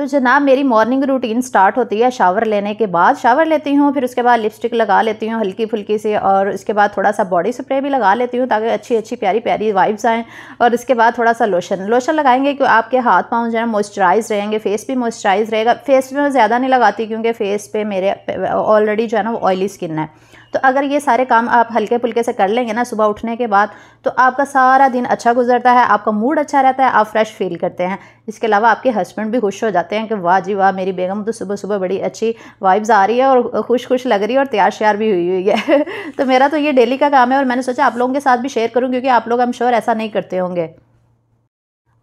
तो जनाब मेरी मॉर्निंग रूटीन स्टार्ट होती है शावर लेने के बाद शावर लेती हूँ फिर उसके बाद लिपस्टिक लगा लेती हूँ हल्की फुल्की से और उसके बाद थोड़ा सा बॉडी स्प्रे भी लगा लेती हूँ ताकि अच्छी अच्छी प्यारी प्यारी वाइब्स आएँ और इसके बाद थोड़ा सा लोशन लोशन लगाएंगे कि आपके हाथ पाँव जो है मॉइस्चराइज रहेंगे फेस भी मॉइस्चराइज रहेगा फेस में ज़्यादा नहीं लगाती क्योंकि फेस पर मेरे ऑलरेडी जो है ना वो ऑयली स्किन है तो अगर ये सारे काम आप हल्के फुल्के से कर लेंगे ना सुबह उठने के बाद तो आपका सारा दिन अच्छा गुजरता है आपका मूड अच्छा रहता है आप फ्रेश फील करते हैं इसके अलावा आपके हस्बैंड भी खुश हो जाते हैं कि वाह जी वाह मेरी बेगम तो सुबह सुबह बड़ी अच्छी वाइब्स आ रही है और खुश खुश लग रही है और तैयार श्यार भी हुई हुई है तो मेरा तो ये डेली का काम है और मैंने सोचा आप लोगों के साथ भी शेयर करूँ क्योंकि आप लोग हम श्योर ऐसा नहीं करते होंगे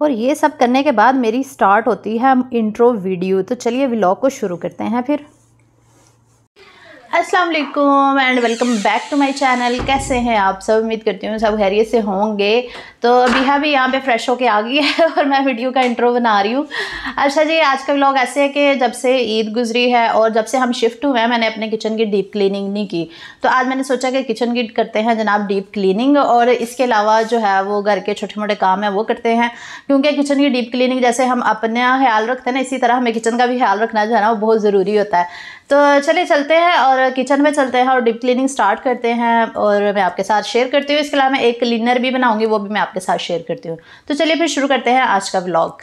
और ये सब करने के बाद मेरी स्टार्ट होती है इंट्रो वीडियो तो चलिए व्लॉग को शुरू करते हैं फिर असलम and welcome back to my channel कैसे हैं आप सब उम्मीद करती हूँ सब खैरियत से होंगे तो अभी हाँ भी यहाँ पे फ्रेश होके आ गई है और मैं वीडियो का इंट्रो बना रही हूँ अच्छा जी आज का व्लॉग ऐसे है कि जब से ईद गुजरी है और जब से हम शिफ्ट हुए हैं मैंने अपने किचन की डीप क्लीनिंग नहीं की तो आज मैंने सोचा कि किचन की करते हैं जनाब डीप क्लीनिंग और इसके अलावा जो है वो घर के छोटे मोटे काम है वो करते हैं क्योंकि किचन की डीप क्लीनिंग जैसे हम अपना ख्याल रखते हैं ना इसी तरह हमें किचन का भी ख्याल रखना जो है ना वो बहुत ज़रूरी होता है तो चलिए चलते हैं और किचन में चलते हैं और डिप क्लीनिंग स्टार्ट करते हैं और मैं आपके साथ शेयर करती हूँ इसके अलावा मैं एक क्लीनर भी बनाऊँगी वो भी मैं आपके साथ शेयर करती हूँ तो चलिए फिर शुरू करते हैं आज का ब्लॉग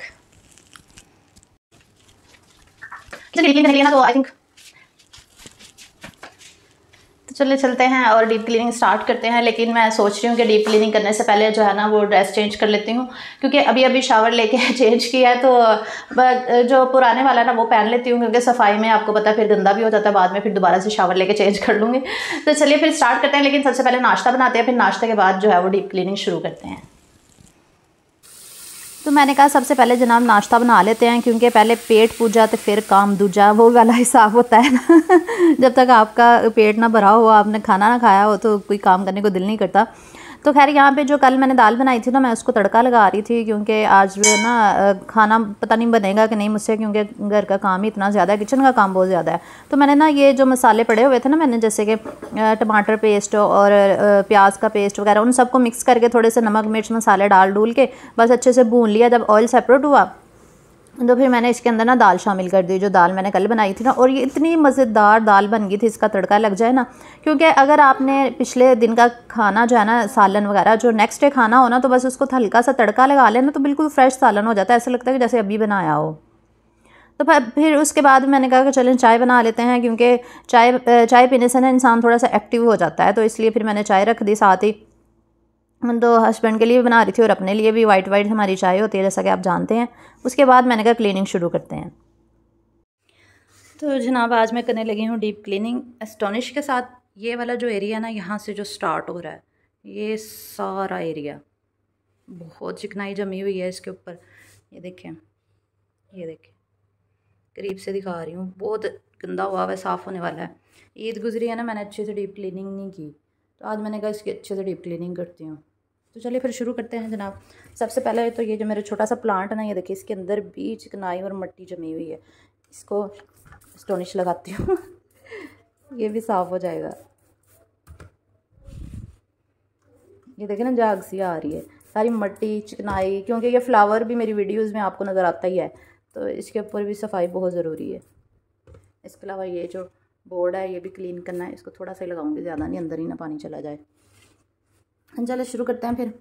तो आई थिंक चले चलते हैं और डीप क्लीनिंग स्टार्ट करते हैं लेकिन मैं सोच रही हूँ कि डीप क्लीनिंग करने से पहले जो है ना वो ड्रेस चेंज कर लेती हूँ क्योंकि अभी अभी शावर लेके चेंज किया है तो जो पुराने वाला ना वो पहन लेती हूँ क्योंकि सफाई में आपको पता है फिर गंदा भी हो जाता है बाद में फिर दोबारा से शावर लेके चेंज कर लूँगी तो चलिए फिर स्टार्ट करते हैं लेकिन सबसे पहले नाश्ता बनाते हैं फिर नाश्ते के बाद जो है वो डीप क्लीनिंग शुरू करते हैं तो मैंने कहा सबसे पहले जनाब नाश्ता बना लेते हैं क्योंकि पहले पेट पूजा तो फिर काम दूजा वो वाला हिसाब होता है ना जब तक आपका पेट ना भरा हो आपने खाना ना खाया हो तो कोई काम करने को दिल नहीं करता तो खैर यहाँ पे जो कल मैंने दाल बनाई थी तो मैं उसको तड़का लगा रही थी क्योंकि आज है ना खाना पता नहीं बनेगा कि नहीं मुझसे क्योंकि घर का काम ही इतना ज़्यादा है किचन का काम बहुत ज़्यादा है तो मैंने ना ये जो मसाले पड़े हुए थे ना मैंने जैसे कि टमाटर पेस्ट और प्याज का पेस्ट वगैरह उन सबको मिक्स करके थोड़े से नमक मिर्च मसाले डाल डूल के बस अच्छे से भून लिया जब ऑयल सेपरेट हुआ तो फिर मैंने इसके अंदर ना दाल शामिल कर दी जो दाल मैंने कल बनाई थी ना और ये इतनी मज़ेदार दाल बन गई थी इसका तड़का लग जाए ना क्योंकि अगर आपने पिछले दिन का खाना जो है ना सालन वगैरह जो नेक्स्ट डे खाना हो ना तो बस उसको हल्का सा तड़का लगा लेना तो बिल्कुल फ्रेश सालन हो जाता है ऐसा लगता है कि जैसे अभी बनाया हो तो फिर उसके बाद मैंने कहा कि चलें चाय बना लेते हैं क्योंकि चाय चाय पीने से ना इंसान थोड़ा सा एक्टिव हो जाता है तो इसलिए फिर मैंने चाय रख दी साथ ही तो हस्बैंड के लिए भी बना रही थी और अपने लिए भी वाइट वाइट हमारी चाय होती है जैसा कि आप जानते हैं उसके बाद मैंने कहा क्लीनिंग शुरू करते हैं तो जनाब आज मैं करने लगी हूँ डीप क्लीनिंग एस्टोनिश के साथ ये वाला जो एरिया ना यहाँ से जो स्टार्ट हो रहा है ये सारा एरिया बहुत चिकनाई जमी हुई है इसके ऊपर ये देखें ये देखें करीब से दिखा रही हूँ बहुत गंदा हुआ हुआ है साफ़ होने वाला है ईद गुजरी है ना मैंने अच्छे से डीप क्लीनिंग नहीं की तो आज मैंने कहा इसकी अच्छे से डीप क्लीनिंग करती हूँ तो चलिए फिर शुरू करते हैं जनाब सबसे पहले तो ये जो मेरा छोटा सा प्लांट है ना ये देखिए इसके अंदर भी चिकनाई और मट्टी जमी हुई है इसको स्टोनिश लगाती हूँ ये भी साफ़ हो जाएगा ये देखें ना जाग सी आ रही है सारी मट्टी चिकनाई क्योंकि ये फ्लावर भी मेरी वीडियोस में आपको नज़र आता ही है तो इसके ऊपर भी सफाई बहुत ज़रूरी है इसके अलावा ये जो बोर्ड है ये भी क्लीन करना है इसको थोड़ा सा ही लगाऊंगी ज़्यादा नहीं अंदर ही ना पानी चला जाए चलो शुरू करते हैं फिर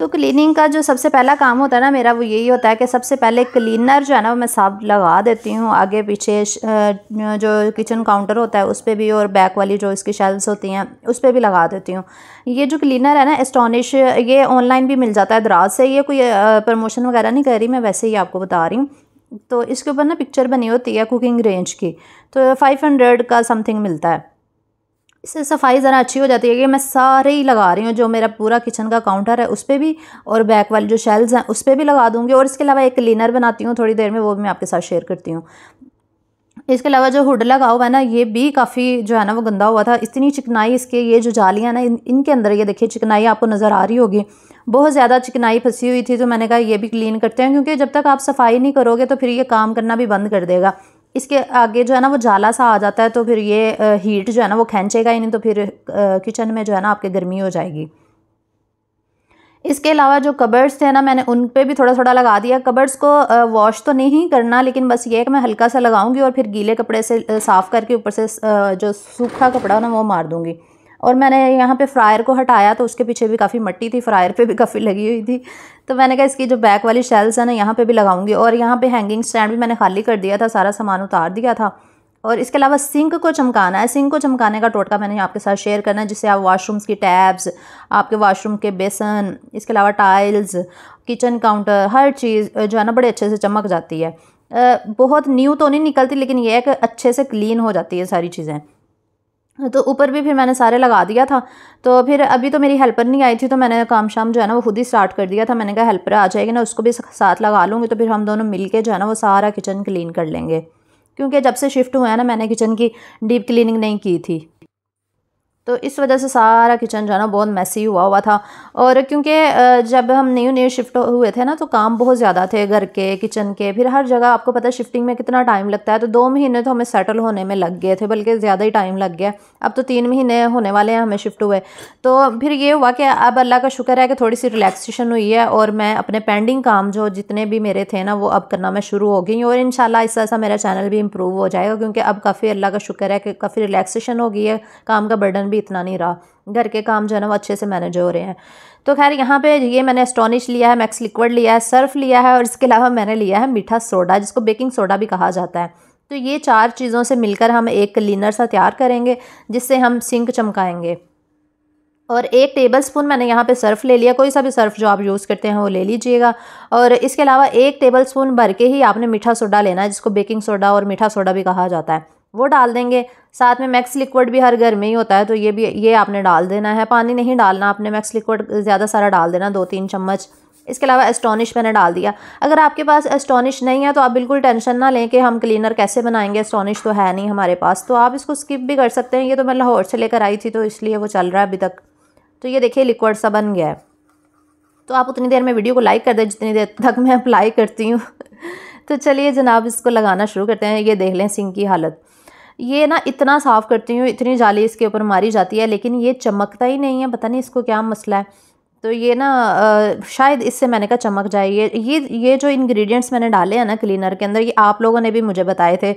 तो क्लीनिंग का जो सबसे पहला काम होता है ना मेरा वो यही होता है कि सबसे पहले क्लीनर जो है ना वो मैं साफ लगा देती हूँ आगे पीछे जो किचन काउंटर होता है उस पर भी और बैक वाली जो इसकी शेल्स होती हैं उस पर भी लगा देती हूँ ये जो क्लीनर है ना एस्टोनिश ये ऑनलाइन भी मिल जाता है दराज से ये कोई प्रमोशन वगैरह नहीं कर रही मैं वैसे ही आपको बता रही हूँ तो इसके ऊपर ना पिक्चर बनी होती है कुकिंग रेंज की तो फाइव हंड्रेड का समथिंग मिलता है इससे सफाई ज़रा अच्छी हो जाती है कि मैं सारे ही लगा रही हूँ जो मेरा पूरा किचन का काउंटर है उस पर भी और बैक वाले जो शेल्स हैं उस पर भी लगा दूँगी और इसके अलावा एक क्लीनर बनाती हूँ थोड़ी देर में वो भी मैं आपके साथ शेयर करती हूँ इसके अलावा जो हुड लगा हुआ है ना ये भी काफ़ी जो है ना वो गंदा हुआ था इतनी चिकनाई इसके ये जो जालियाँ ना इन, इनके अंदर ये देखिए चिकनाई आपको नज़र आ रही होगी बहुत ज़्यादा चिकनाई फंसी हुई थी तो मैंने कहा ये भी क्लीन करते हैं क्योंकि जब तक आप सफाई नहीं करोगे तो फिर ये काम करना भी बंद कर देगा इसके आगे जो है ना वो जाला सा आ जाता है तो फिर ये हीट जो है ना वो खींचेगा ही नहीं तो फिर किचन में जो है ना आपके गर्मी हो जाएगी इसके अलावा जो कबर्ड्स थे ना मैंने उन पे भी थोड़ा थोड़ा लगा दिया कबर्ड्स को वॉश तो नहीं करना लेकिन बस ये है कि मैं हल्का सा लगाऊंगी और फिर गीले कपड़े से साफ़ करके ऊपर से जो सूखा कपड़ा हो ना वो मार दूँगी और मैंने यहाँ पे फ्रायर को हटाया तो उसके पीछे भी काफ़ी मट्टी थी फ्रायर पे भी काफ़ी लगी हुई थी तो मैंने कहा इसकी जो बैक वाली शेल्स है ना यहाँ पे भी लगाऊंगी और यहाँ पे हैंगिंग स्टैंड भी मैंने खाली कर दिया था सारा सामान उतार दिया था और इसके अलावा सिंक को चमकाना है सिंक को चमकाने का टोटका मैंने आपके साथ शेयर करना है जिससे आप वाशरूम्स की टैब्स आपके वाशरूम के बेसन इसके अलावा टाइल्स किचन काउंटर हर चीज़ जो है ना बड़े अच्छे से चमक जाती है बहुत न्यू तो नहीं निकलती लेकिन यह एक अच्छे से क्लीन हो जाती है सारी चीज़ें तो ऊपर भी फिर मैंने सारे लगा दिया था तो फिर अभी तो मेरी हेल्पर नहीं आई थी तो मैंने काम शाम जो है ना वो खुद ही स्टार्ट कर दिया था मैंने कहा हेल्पर आ जाएगी ना उसको भी साथ लगा लूँगी तो फिर हम दोनों मिल के जो है ना वो सारा किचन क्लीन कर लेंगे क्योंकि जब से शिफ्ट हुआ है ना मैंने किचन की डीप क्लीनिंग नहीं की थी तो इस वजह से सारा किचन जो है ना बहुत मैसी हुआ हुआ था और क्योंकि जब हम न्यू न्यू शिफ्ट हुए थे ना तो काम बहुत ज़्यादा थे घर के किचन के फिर हर जगह आपको पता है शिफ्टिंग में कितना टाइम लगता है तो दो महीने तो हमें सेटल होने में लग गए थे बल्कि ज़्यादा ही टाइम लग गया अब तो तीन महीने होने वाले हैं हमें शिफ्ट हुए तो फिर ये हुआ कि अब अल्लाह का शुक्र है कि थोड़ी सी रिलैक्सेशन हुई है और मैं अपने पेंडिंग काम जो जितने भी मेरे थे ना वो अब करना मैं शुरू हो गई और इन शाला ऐसा मेरा चैनल भी इम्प्रूव हो जाएगा क्योंकि अब काफ़ी अल्लाह का शुक्र है कि काफ़ी रिलैक्सेशन हो गई है काम का बर्डन भी इतना नहीं रहा घर के काम जो है ना वो अच्छे से मैनेज हो रहे हैं तो खैर यहाँ पे ये मैंने स्टोनिश लिया है मैक्स लिक्विड लिया है सर्फ लिया है और इसके अलावा मैंने लिया है मीठा सोडा जिसको बेकिंग सोडा भी कहा जाता है तो ये चार चीज़ों से मिलकर हम एक क्लीनर सा तैयार करेंगे जिससे हम सिंक चमकाएंगे और एक टेबल स्पून मैंने यहाँ पे सर्फ़ ले लिया कोई सा भी सर्फ़ जो आप यूज़ करते हैं वो ले लीजिएगा और इसके अलावा एक टेबल स्पून भर के ही आपने मीठा सोडा लेना है जिसको बेकिंग सोडा और मीठा सोडा भी कहा जाता है वो डाल देंगे साथ में मैक्स लिक्विड भी हर घर में ही होता है तो ये भी ये आपने डाल देना है पानी नहीं डालना आपने मैक्स लिक्विड ज़्यादा सारा डाल देना दो तीन चम्मच इसके अलावा एस्टोनिश मैंने डाल दिया अगर आपके पास एस्टोनिश नहीं है तो आप बिल्कुल टेंशन ना लें कि हम क्लीनर कैसे बनाएंगे एस्टोनिश तो है नहीं हमारे पास तो आप इसको स्किप भी कर सकते हैं ये तो मैं लाहौर से लेकर आई थी तो इसलिए वो चल रहा है अभी तक तो ये देखिए लिक्विड सा बन गया है तो आप उतनी देर में वीडियो को लाइक कर दें जितनी देर तक मैं अप्लाई करती हूँ तो चलिए जनाब इसको लगाना शुरू करते हैं ये देख लें सिंह की हालत ये ना इतना साफ़ करती हूँ इतनी जाली इसके ऊपर मारी जाती है लेकिन ये चमकता ही नहीं है पता नहीं इसको क्या मसला है तो ये ना शायद इससे मैंने कहा चमक जाए ये ये ये जो इंग्रेडिएंट्स मैंने डाले हैं ना क्लीनर के अंदर ये आप लोगों ने भी मुझे बताए थे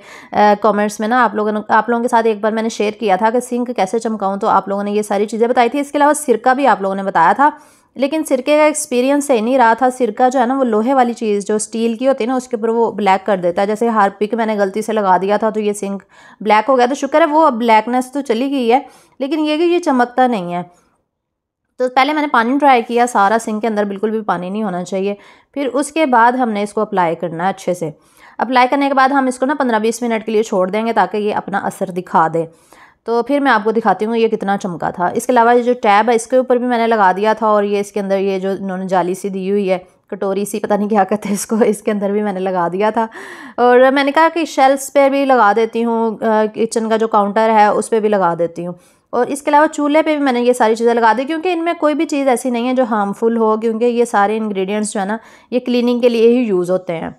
कमेंट्स में ना आप लोगों ने आप लोगों के साथ एक बार मैंने शेयर किया था कि सिंक कैसे चमकाऊँ तो आप लोगों ने ये सारी चीज़ें बताई थी इसके अलावा सिरका भी आप लोगों ने बताया था लेकिन सिरके का एक्सपीरियंस सही नहीं रहा था सिरका जो है ना वो लोहे वाली चीज़ जो स्टील की होती है ना उसके ऊपर वो ब्लैक कर देता है जैसे हार्पिक मैंने गलती से लगा दिया था तो ये सिंक ब्लैक हो गया तो शुक्र है वो ब्लैकनेस तो चली गई है लेकिन ये कि ये चमकता नहीं है तो पहले मैंने पानी ट्राई किया सारा सिंक के अंदर बिल्कुल भी पानी नहीं होना चाहिए फिर उसके बाद हमने इसको अप्लाई करना है अच्छे से अप्लाई करने के बाद हम इसको ना पंद्रह बीस मिनट के लिए छोड़ देंगे ताकि ये अपना असर दिखा दे तो फिर मैं आपको दिखाती हूँ ये कितना चमका था इसके अलावा ये जो टैब है इसके ऊपर भी मैंने लगा दिया था और ये इसके अंदर ये जो इन्होंने जाली सी दी हुई है कटोरी सी पता नहीं क्या कहते हैं इसको इसके अंदर भी मैंने लगा दिया था और मैंने कहा कि शेल्फ्स पे भी लगा देती हूँ किचन का जो काउंटर है उस पर भी लगा देती हूँ और इसके अलावा चूल्हे पे भी मैंने ये सारी चीज़ें लगा दी क्योंकि इनमें कोई भी चीज़ ऐसी नहीं है जो हार्मफुल हो क्योंकि ये सारे इंग्रेडिएंट्स जो है ना ये क्लीनिंग के लिए ही यूज़ होते हैं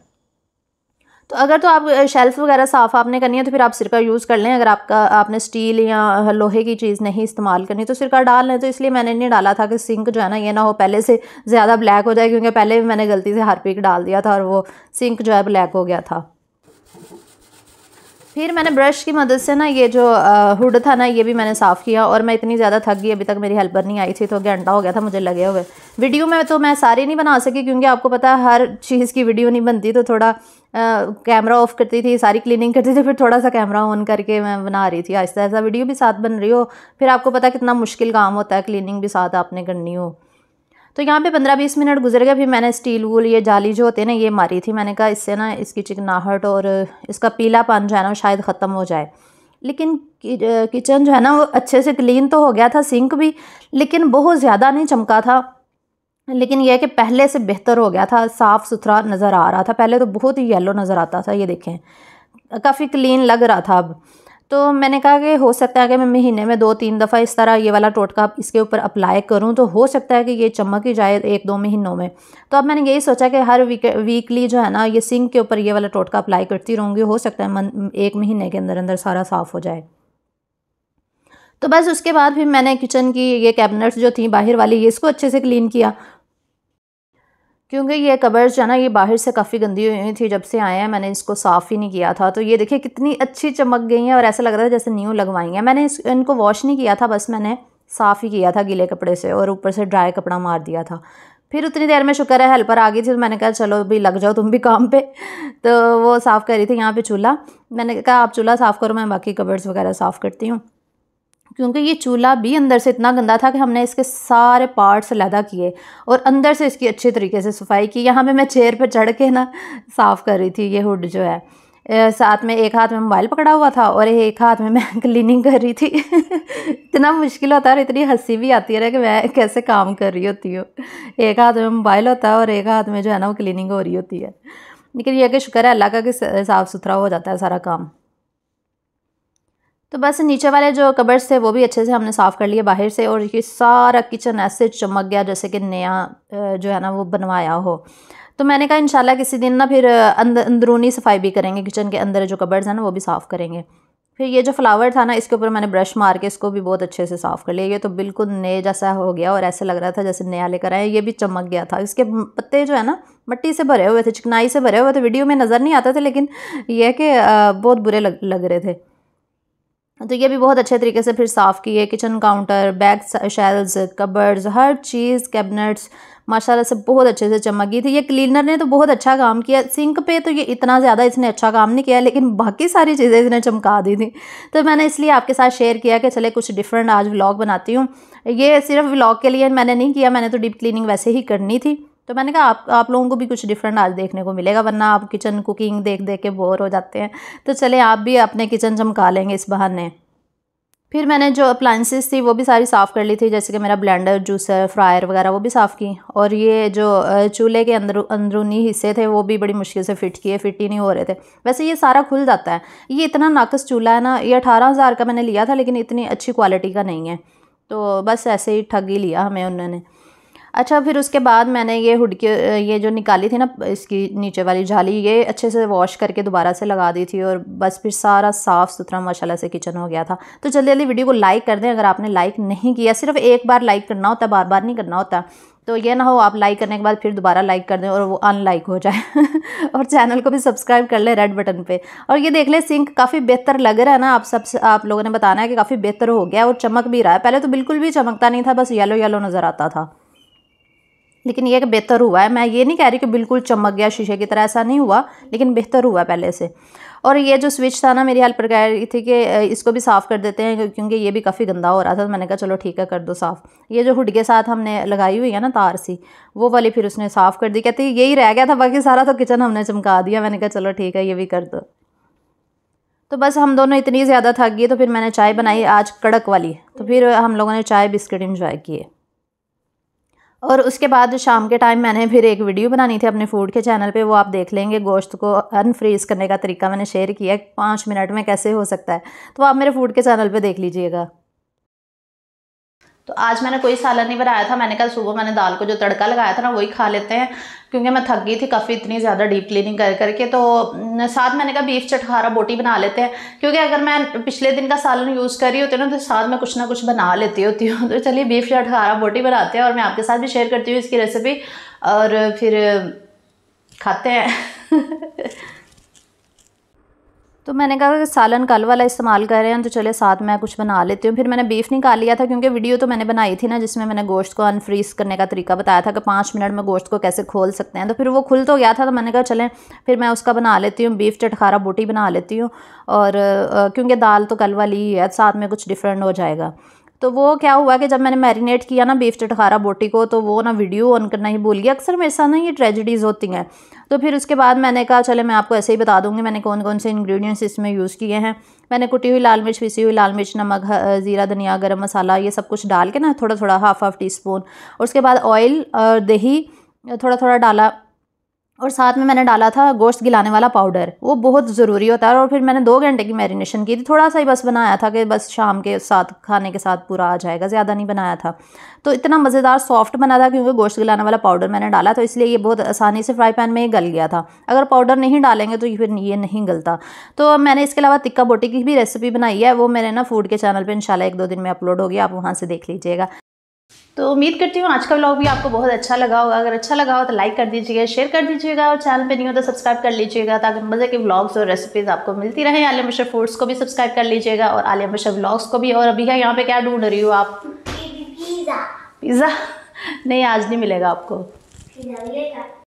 तो अगर तो आप शेल्फ़ वगैरह साफ़ आपने करनी है तो फिर आप सिरका यूज़ कर लें अगर आपका आपने स्टील या लोहे की चीज़ नहीं इस्तेमाल करनी तो सिरका डाल लें तो इसलिए मैंने नहीं डाला था कि सिंक जो है ना ये ना हो पहले से ज़्यादा ब्लैक हो जाए क्योंकि पहले भी मैंने गलती से हार्पिक डाल दिया था और वो सिंक जो है ब्लैक हो गया था फिर मैंने ब्रश की मदद से ना ये जो हुड था ना ये भी मैंने साफ़ किया और मैं इतनी ज़्यादा थक गई अभी तक मेरी हेल्पर नहीं आई थी तो घंटा हो गया था मुझे लगे हुए वीडियो में तो मैं सारी नहीं बना सकी क्योंकि आपको पता हर चीज़ की वीडियो नहीं बनती तो थोड़ा कैमरा ऑफ करती थी सारी क्लीनिंग करती थी फिर थोड़ा सा कैमरा ऑन करके मैं बना रही थी आहिस्ता आहिस्ता वीडियो भी साथ बन रही हो फिर आपको पता कितना मुश्किल काम होता है क्लीनिंग भी साथ आपने करनी हो तो यहाँ पे पंद्रह बीस मिनट गुजर गए फिर मैंने स्टील वूल ये जाली जो होती है ना ये मारी थी मैंने कहा इससे ना इसकी चिकनाहट और इसका पीलापन जो है ना शायद ख़त्म हो जाए लेकिन किचन जो है ना वो अच्छे से क्लीन तो हो गया था सिंक भी लेकिन बहुत ज़्यादा नहीं चमका था लेकिन यह कि पहले से बेहतर हो गया था साफ़ सुथरा नज़र आ रहा था पहले तो बहुत ही येलो नज़र आता था ये देखें काफ़ी क्लीन लग रहा था अब तो मैंने कहा कि हो सकता है कि मैं महीने में दो तीन दफ़ा इस तरह ये वाला टोटका इसके ऊपर अप्लाई करूं तो हो सकता है कि ये चमक ही जाए एक दो महीनों में तो अब मैंने यही सोचा कि हर वीक वीकली जो है ना ये सिंक के ऊपर ये वाला टोटका अप्लाई करती रहूँगी हो सकता है मन एक महीने के अंदर अंदर सारा साफ़ हो जाए तो बस उसके बाद फिर मैंने किचन की ये कैबिनेट्स जो थी बाहर वाली ये इसको अच्छे से क्लीन किया क्योंकि ये कबर्स जो ना ये बाहर से काफ़ी गंदी हुई थी जब से आए हैं मैंने इसको साफ़ ही नहीं किया था तो ये देखिए कितनी अच्छी चमक गई हैं और ऐसा लग रहा था जैसे न्यू लगवाई हैं मैंने इस, इनको वॉश नहीं किया था बस मैंने साफ़ ही किया था गीले कपड़े से और ऊपर से ड्राई कपड़ा मार दिया था फिर उतनी देर में शुक्र है हेल्पर आ गई थी तो मैंने कहा चलो भी लग जाओ तुम भी काम पे तो वो साफ़ कर रही थी यहाँ पे चूल्हा मैंने कहा आप चूल्हा साफ़ करो मैं बाकी कबर्स वगैरह साफ़ करती हूँ क्योंकि ये चूल्हा भी अंदर से इतना गंदा था कि हमने इसके सारे पार्ट्स लैदा किए और अंदर से इसकी अच्छे तरीके से सफाई की यहाँ पर मैं चेयर पर चढ़ के ना साफ़ कर रही थी ये हुड जो है साथ में एक हाथ में मोबाइल पकड़ा हुआ था और एक हाथ में मैं क्लीनिंग कर रही थी इतना मुश्किल होता है और इतनी हंसी भी आती है ना कि मैं कैसे काम कर रही होती हूँ एक हाथ में मोबाइल होता है और एक हाथ में जो है ना वो क्लीनिंग हो रही होती है लेकिन यह कि शुक्र है अल्लाह का कि साफ़ सुथरा हो जाता है सारा काम तो बस नीचे वाले जो कबर्स थे वो भी अच्छे से हमने साफ़ कर लिए बाहर से और ये सारा किचन ऐसे चमक गया जैसे कि नया जो है ना वो बनवाया हो तो मैंने कहा इंशाल्लाह किसी दिन ना फिर अंदर अंदरूनी सफाई भी करेंगे किचन के अंदर जो कबर्स हैं ना वो भी साफ़ करेंगे फिर ये जो फ्लावर था ना इसके ऊपर मैंने ब्रश मार के इसको भी बहुत अच्छे से साफ़ कर लिया ये तो बिल्कुल नए जैसा हो गया और ऐसे लग रहा था जैसे नया लेकर आए ये भी चमक गया था इसके पत्ते जो है ना मट्टी से भरे हुए थे चिकनाई से भरे हुए थे वीडियो में नज़र नहीं आते थे लेकिन यह कि बहुत बुरे लग लग रहे थे तो ये भी बहुत अच्छे तरीके से फिर साफ़ की है kitchen counter back shelves cupboards हर चीज़ कैबिनेट्स माशाल्लाह से बहुत अच्छे से चमक गई थी ये क्लीनर ने तो बहुत अच्छा काम किया सिंक पे तो ये इतना ज़्यादा इसने अच्छा काम नहीं किया लेकिन बाकी सारी चीज़ें इसने चमका दी थी तो मैंने इसलिए आपके साथ शेयर किया कि चले कुछ डिफरेंट आज व्लॉग बनाती हूँ ये सिर्फ व्लॉग के लिए मैंने नहीं किया मैंने तो डीप क्लीनिंग वैसे ही करनी थी तो मैंने कहा आप आप लोगों को भी कुछ डिफरेंट आज देखने को मिलेगा वरना आप किचन कुकिंग देख देख के बोर हो जाते हैं तो चले आप भी अपने किचन चमका लेंगे इस बहाने फिर मैंने जो अप्लाइंसिस थी वो भी सारी साफ़ कर ली थी जैसे कि मेरा ब्लेंडर जूसर फ्रायर वगैरह वो भी साफ़ की और ये जो चूल्हे के अंदर अंदरूनी हिस्से थे वो भी बड़ी मुश्किल से फ़िट किए फिट ही नहीं हो रहे थे वैसे ये सारा खुल जाता है ये इतना नाकस चूल्हा है ना ये अठारह हज़ार का मैंने लिया था लेकिन इतनी अच्छी क्वालिटी का नहीं है तो बस ऐसे ही ठग ही लिया हमें उन्होंने अच्छा फिर उसके बाद मैंने ये हुड के ये जो निकाली थी ना इसकी नीचे वाली जाली ये अच्छे से वॉश करके दोबारा से लगा दी थी और बस फिर सारा साफ़ सुथरा माशाल्लाह से किचन हो गया था तो जल्दी जल्दी वीडियो को लाइक कर दें अगर आपने लाइक नहीं किया सिर्फ एक बार लाइक करना होता है बार बार नहीं करना होता तो ये ना हो आप लाइक करने के बाद फिर दोबारा लाइक कर दें और वो अनलाइक हो जाए और चैनल को भी सब्सक्राइब कर लें रेड बटन पे और ये देख ले सिंक काफ़ी बेहतर लग रहा है ना आप सब आप लोगों ने बताना है कि काफ़ी बेहतर हो गया और चमक भी रहा है पहले तो बिल्कुल भी चमकता नहीं था बस येलो येलो नज़र आता था लेकिन यह बेहतर हुआ है मैं ये नहीं कह रही कि बिल्कुल चमक गया शीशे की तरह ऐसा नहीं हुआ लेकिन बेहतर हुआ पहले से और ये जो स्विच था ना मेरी हेल्पर कह रही थी कि इसको भी साफ़ कर देते हैं क्योंकि ये भी काफ़ी गंदा हो रहा था तो मैंने कहा चलो ठीक है कर दो साफ़ ये जो हुड के साथ हमने लगाई हुई है ना तार सी वो वाली फिर उसने साफ़ कर दी कहती यही रह गया था बाकी सारा तो किचन हमने चमका दिया मैंने कहा चलो ठीक है ये भी कर दो तो बस हम दोनों इतनी ज़्यादा थक गए तो फिर मैंने चाय बनाई आज कड़क वाली तो फिर हम लोगों ने चाय बिस्किट इन्जॉय किए और उसके बाद शाम के टाइम मैंने फिर एक वीडियो बनानी थी अपने फूड के चैनल पे वो आप देख लेंगे गोश्त को अनफ्रीज़ करने का तरीका मैंने शेयर किया पाँच मिनट में कैसे हो सकता है तो आप मेरे फूड के चैनल पे देख लीजिएगा तो आज मैंने कोई सालन नहीं बनाया था मैंने कहा सुबह मैंने दाल को जो तड़का लगाया था ना वही खा लेते हैं क्योंकि मैं थक गई थी काफ़ी इतनी ज़्यादा डीप क्लीनिंग कर करके तो साथ मैंने कहा बीफ चटखारा बोटी बना लेते हैं क्योंकि अगर मैं पिछले दिन का सालन यूज़ कर रही होती ना तो साथ में कुछ ना कुछ बना लेती होती हूँ तो चलिए बीफ चटखारा बोटी बनाते हैं और मैं आपके साथ भी शेयर करती हूँ इसकी रेसिपी और फिर खाते हैं तो मैंने कहा कि सालन कल वाला इस्तेमाल कर रहे हैं तो चले साथ में कुछ बना लेती हूँ फिर मैंने बीफ निकाल लिया था क्योंकि वीडियो तो मैंने बनाई थी ना जिसमें मैंने गोश्त को अनफ्रीज करने का तरीका बताया था कि पाँच मिनट में गोश्त को कैसे खोल सकते हैं तो फिर वो खुल तो गया था तो मैंने कहा चलें फिर मैं उसका बना लेती हूँ बीफ चटखारा बोटी बना लेती हूँ और क्योंकि दाल तो कल वाली ही है साथ में कुछ डिफरेंट हो जाएगा तो वो क्या हुआ कि जब मैंने मैरिनेट किया ना बीफ चटखारा बोटी को तो वो ना वीडियो ऑन करना ही भूल गया अक्सर मेरे साथ ना ये ट्रेजिडीज़ होती हैं तो फिर उसके बाद मैंने कहा चले मैं आपको ऐसे ही बता दूँगी मैंने कौन कौन से इंग्रेडिएंट्स इसमें यूज़ किए हैं मैंने कुटी हुई लाल मिर्च पीसी हुई लाल मिर्च नमक ज़ीरा धनिया गर्म मसाला ये सब कुछ डाल के ना थोड़ा थोड़ा हाफ हाफ टी स्पून और उसके बाद ऑयल और दही थोड़ा थोड़ा डाला और साथ में मैंने डाला था गोश्त गिलाने वाला पाउडर वो बहुत ज़रूरी होता है और फिर मैंने दो घंटे की मैरिनेशन की थी थोड़ा सा ही बस बनाया था कि बस शाम के साथ खाने के साथ पूरा आ जाएगा ज़्यादा नहीं बनाया था तो इतना मज़ेदार सॉफ्ट बना था क्योंकि गोश्त गिलाने वाला पाउडर मैंने डाला तो इसलिए ये बहुत आसानी से फ्राई पैन में ही गल गया था अगर पाउडर नहीं डालेंगे तो फिर ये नहीं गलता तो मैंने इसके अलावा तिक्का बोटी की भी रेसिपी बनाई है वो मैंने ना फूड के चैनल पर इनशाला एक दो दिन में अपलोड होगी आप वहाँ से देख लीजिएगा तो उम्मीद करती हूँ आज का व्लॉग भी आपको बहुत अच्छा लगा होगा अगर अच्छा लगा हो तो लाइक कर दीजिएगा शेयर कर दीजिएगा और चैनल पे नहीं हो तो सब्सक्राइब कर लीजिएगा ताकि मज़े के व्लॉग्स और रेसिपीज़ आपको मिलती रहे आलिया मशर फूड्स को भी सब्सक्राइब कर लीजिएगा और आलिया मशा व्लॉग्स को भी और अभी है यहाँ पे क्या ढूंढ रही हो आप पिज़्ज़ा नहीं आज नहीं मिलेगा आपको